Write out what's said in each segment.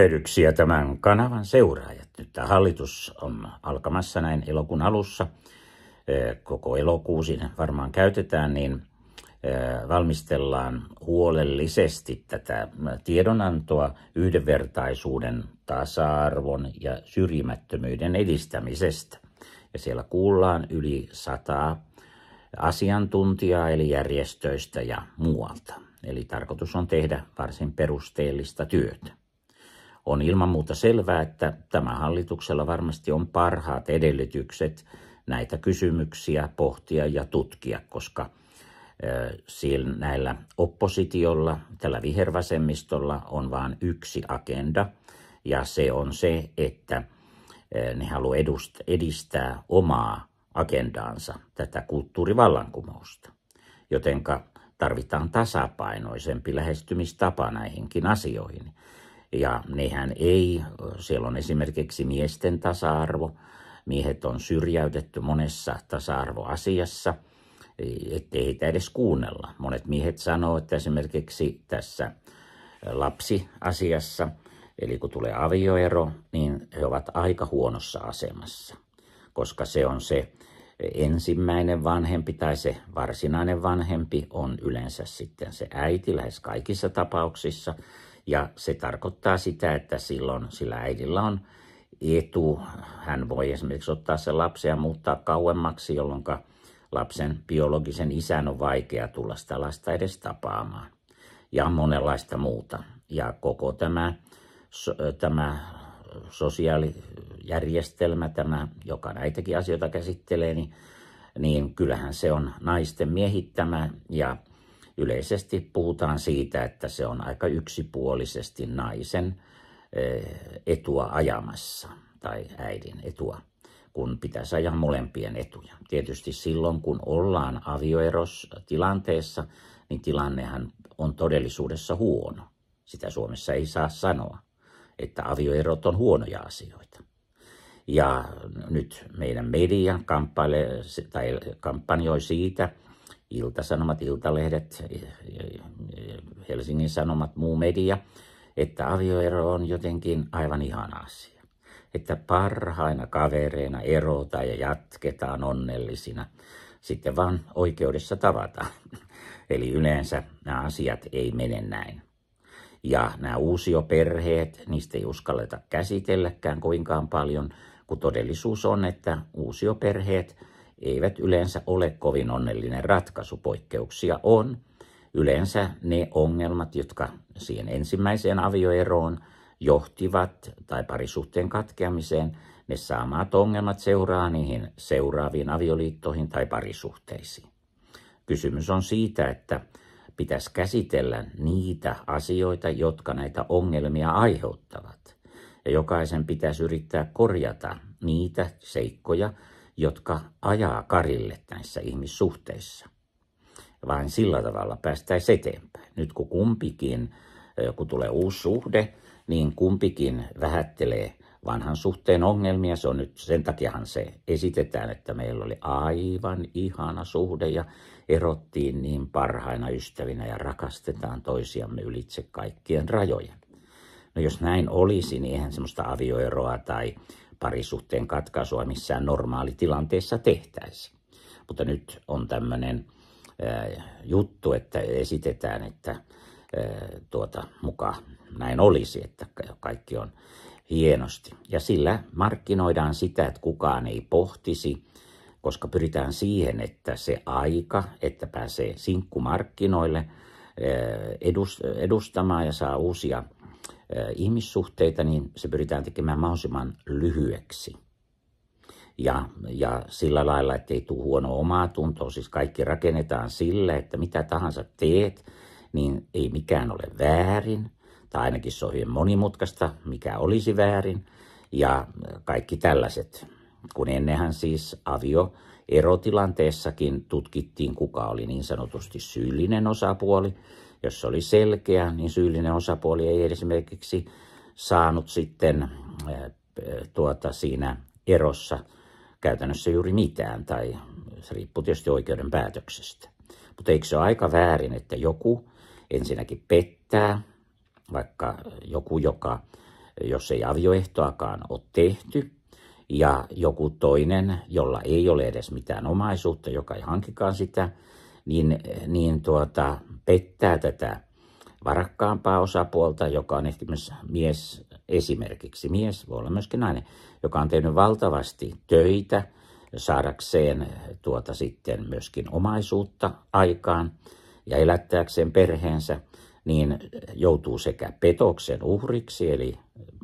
tervehdyksiä tämän kanavan seuraajat. Nyt tämä hallitus on alkamassa näin elokuun alussa, koko elokuu siinä varmaan käytetään, niin valmistellaan huolellisesti tätä tiedonantoa yhdenvertaisuuden, tasa-arvon ja syrjimättömyyden edistämisestä. Ja siellä kuullaan yli sataa asiantuntijaa eli järjestöistä ja muualta. Eli tarkoitus on tehdä varsin perusteellista työtä on ilman muuta selvää, että tämä hallituksella varmasti on parhaat edellytykset näitä kysymyksiä pohtia ja tutkia, koska sillä näillä oppositiolla, tällä vihervasemmistolla on vain yksi agenda, ja se on se, että ne haluaa edistää omaa agendaansa, tätä kulttuurivallankumousta. Jotenka tarvitaan tasapainoisempi lähestymistapa näihinkin asioihin ja nehän ei, siellä on esimerkiksi miesten tasa-arvo, miehet on syrjäytetty monessa tasa-arvoasiassa, ettei heitä edes kuunnella. Monet miehet sanoo, että esimerkiksi tässä lapsiasiassa, eli kun tulee avioero, niin he ovat aika huonossa asemassa, koska se on se ensimmäinen vanhempi tai se varsinainen vanhempi on yleensä sitten se äiti lähes kaikissa tapauksissa, ja se tarkoittaa sitä, että silloin sillä äidillä on etu. Hän voi esimerkiksi ottaa sen lapsen ja muuttaa kauemmaksi, jolloin lapsen biologisen isän on vaikea tulla sitä lasta edes tapaamaan. Ja monenlaista muuta. Ja koko tämä, tämä sosiaalijärjestelmä, tämä, joka näitäkin asioita käsittelee, niin, niin kyllähän se on naisten miehittämä ja yleisesti puhutaan siitä, että se on aika yksipuolisesti naisen eh, etua ajamassa tai äidin etua, kun pitäisi ajaa molempien etuja. Tietysti silloin, kun ollaan avioerostilanteessa, niin tilannehan on todellisuudessa huono. Sitä Suomessa ei saa sanoa, että avioerot on huonoja asioita. Ja nyt meidän media kamppailee, tai kampanjoi siitä, Iltasanomat, Iltalehdet, eh, eh, Helsingin Sanomat, muu media, että avioero on jotenkin aivan ihana asia. Että parhaina kavereina erotaan ja jatketaan onnellisina. Sitten vaan oikeudessa tavata, Eli yleensä nämä asiat ei mene näin. Ja nämä uusioperheet, niistä ei uskalleta käsitelläkään kuinkaan paljon, kun todellisuus on, että uusioperheet – eivät yleensä ole kovin onnellinen ratkaisu. Poikkeuksia on. Yleensä ne ongelmat, jotka siihen ensimmäiseen avioeroon johtivat tai parisuhteen katkeamiseen, ne samat ongelmat seuraa niihin seuraaviin avioliittoihin tai parisuhteisiin. Kysymys on siitä, että pitäisi käsitellä niitä asioita, jotka näitä ongelmia aiheuttavat. Ja jokaisen pitäisi yrittää korjata niitä seikkoja, jotka ajaa karille näissä ihmissuhteissa. Vain sillä tavalla päästäisiin eteenpäin. Nyt kun kumpikin, kun tulee uusi suhde, niin kumpikin vähättelee vanhan suhteen ongelmia. Se on nyt, sen takiahan se esitetään, että meillä oli aivan ihana suhde ja erottiin niin parhaina ystävinä ja rakastetaan toisiamme ylitse kaikkien rajojen. No jos näin olisi, niin eihän semmoista avioeroa tai parisuhteen katkaisua missään normaalitilanteessa tehtäisi. Mutta nyt on tämmöinen äh, juttu, että esitetään, että äh, tuota, muka näin olisi, että kaikki on hienosti. Ja sillä markkinoidaan sitä, että kukaan ei pohtisi, koska pyritään siihen, että se aika, että pääsee sinkkumarkkinoille äh, edustamaan ja saa uusia ihmissuhteita, niin se pyritään tekemään mahdollisimman lyhyeksi. Ja, ja sillä lailla, että ei tule huono omaa tuntoa, siis kaikki rakennetaan sille, että mitä tahansa teet, niin ei mikään ole väärin, tai ainakin se on hyvin monimutkaista, mikä olisi väärin, ja kaikki tällaiset. Kun ennenhän siis avio erotilanteessakin tutkittiin, kuka oli niin sanotusti syyllinen osapuoli, jos se oli selkeä, niin syyllinen osapuoli ei esimerkiksi saanut sitten eh, tuota, siinä erossa käytännössä juuri mitään, tai se riippuu tietysti oikeuden päätöksestä. Mutta eikö se ole aika väärin, että joku ensinnäkin pettää, vaikka joku, joka, jos ei avioehtoakaan ole tehty, ja joku toinen, jolla ei ole edes mitään omaisuutta, joka ei hankikaan sitä, niin, niin tuota, pettää tätä varakkaampaa osapuolta, joka on esimerkiksi mies, esimerkiksi mies, voi olla myöskin nainen, joka on tehnyt valtavasti töitä saadakseen tuota sitten myöskin omaisuutta aikaan ja elättääkseen perheensä, niin joutuu sekä petoksen uhriksi, eli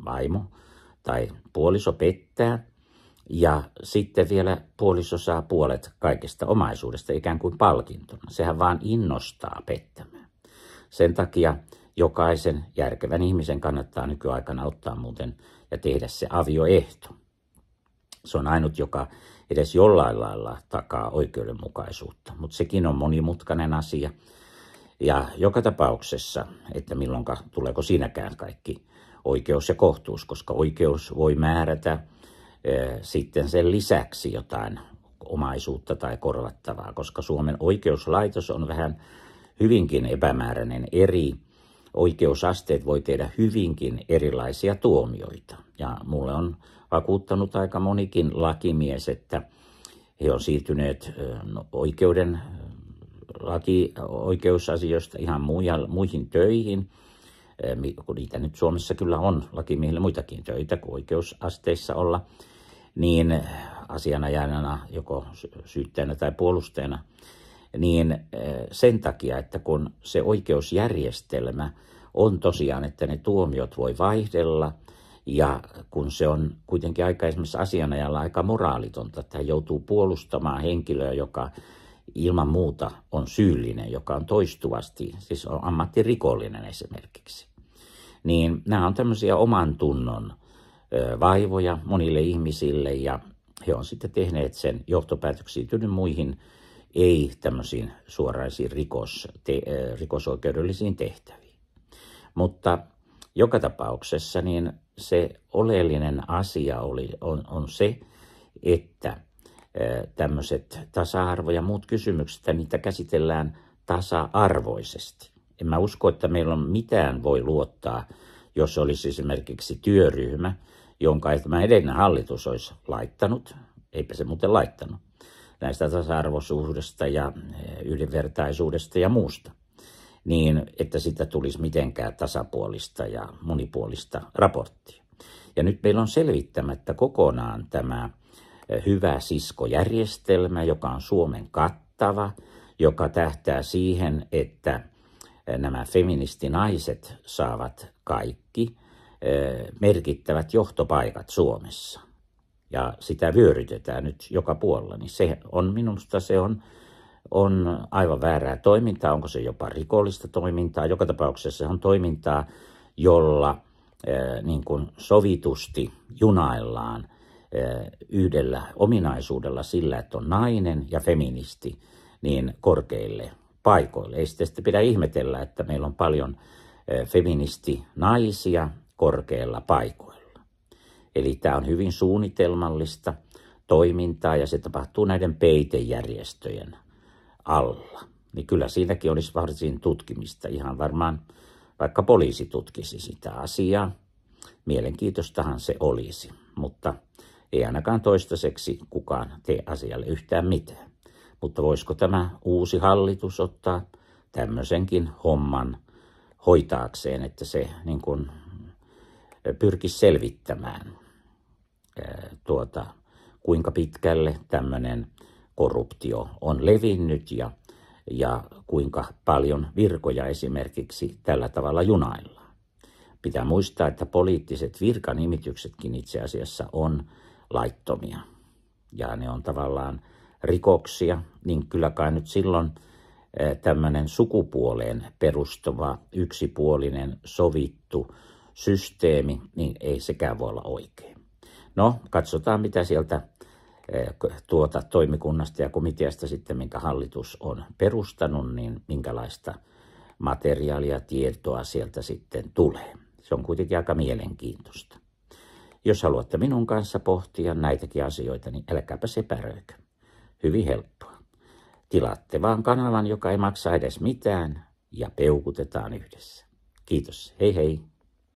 vaimo tai puoliso pettää, ja sitten vielä puoliso saa puolet kaikesta omaisuudesta ikään kuin palkintona. Sehän vaan innostaa pettämään. Sen takia jokaisen järkevän ihmisen kannattaa nykyaikana ottaa muuten ja tehdä se avioehto. Se on ainut, joka edes jollain lailla takaa oikeudenmukaisuutta, mutta sekin on monimutkainen asia. Ja joka tapauksessa, että milloin tuleeko siinäkään kaikki oikeus ja kohtuus, koska oikeus voi määrätä sitten sen lisäksi jotain omaisuutta tai korvattavaa, koska Suomen oikeuslaitos on vähän hyvinkin epämääräinen eri oikeusasteet voi tehdä hyvinkin erilaisia tuomioita. Ja mulle on vakuuttanut aika monikin lakimies, että he on siirtyneet no, oikeuden laki, oikeusasioista ihan muihin, muihin töihin, kun niitä nyt Suomessa kyllä on lakimiehillä muitakin töitä kuin oikeusasteissa olla – niin asianajajana, joko syyttäjänä tai puolustajana, niin eh, sen takia, että kun se oikeusjärjestelmä on tosiaan, että ne tuomiot voi vaihdella, ja kun se on kuitenkin aika esimerkiksi asianajalla aika moraalitonta, että hän joutuu puolustamaan henkilöä, joka ilman muuta on syyllinen, joka on toistuvasti, siis on ammattirikollinen esimerkiksi. Niin nämä on tämmöisiä oman tunnon vaivoja monille ihmisille ja he on sitten tehneet sen johtopäätöksiin tyynyt muihin ei tämmöisiin suoraisiin rikos, te, rikosoikeudellisiin tehtäviin. Mutta joka tapauksessa niin se oleellinen asia oli, on, on se, että tämmöiset tasa-arvo ja muut kysymykset, niitä käsitellään tasa-arvoisesti. En mä usko, että meillä on mitään voi luottaa, jos olisi esimerkiksi työryhmä, jonka tämä edellinen hallitus olisi laittanut. Eipä se muuten laittanut näistä tasa-arvoisuudesta ja eh, yhdenvertaisuudesta ja muusta, niin että sitä tulisi mitenkään tasapuolista ja monipuolista raporttia. Ja nyt meillä on selvittämättä kokonaan tämä eh, hyvä siskojärjestelmä, joka on Suomen kattava, joka tähtää siihen, että eh, nämä feministinaiset saavat kaikki merkittävät johtopaikat Suomessa. Ja sitä vyörytetään nyt joka puolella, niin se on minusta se on, on aivan väärää toimintaa, onko se jopa rikollista toimintaa. Joka tapauksessa se on toimintaa, jolla niin kuin sovitusti junaillaan yhdellä ominaisuudella sillä, että on nainen ja feministi niin korkeille paikoille. Ei sitä, pidä ihmetellä, että meillä on paljon feministi naisia korkeilla paikoilla. Eli tämä on hyvin suunnitelmallista toimintaa ja se tapahtuu näiden peitejärjestöjen alla. Niin kyllä siinäkin olisi varsin tutkimista. Ihan varmaan vaikka poliisi tutkisi sitä asiaa. Mielenkiintoistahan se olisi, mutta ei ainakaan toistaiseksi kukaan tee asialle yhtään mitään. Mutta voisiko tämä uusi hallitus ottaa tämmöisenkin homman hoitaakseen, että se niin kuin pyrki selvittämään, tuota, kuinka pitkälle tämmöinen korruptio on levinnyt ja, ja kuinka paljon virkoja esimerkiksi tällä tavalla junailla. Pitää muistaa, että poliittiset virkanimityksetkin itse asiassa on laittomia ja ne on tavallaan rikoksia, niin kyllä kai nyt silloin tämmöinen sukupuoleen perustuva yksipuolinen sovittu systeemi, niin ei sekään voi olla oikein. No, katsotaan mitä sieltä eh, tuota toimikunnasta ja komiteasta sitten, minkä hallitus on perustanut, niin minkälaista materiaalia, tietoa sieltä sitten tulee. Se on kuitenkin aika mielenkiintoista. Jos haluatte minun kanssa pohtia näitäkin asioita, niin älkääpä sepäröikö. Hyvin helppoa. Tilaatte vaan kanavan, joka ei maksa edes mitään, ja peukutetaan yhdessä. Kiitos. Hei hei.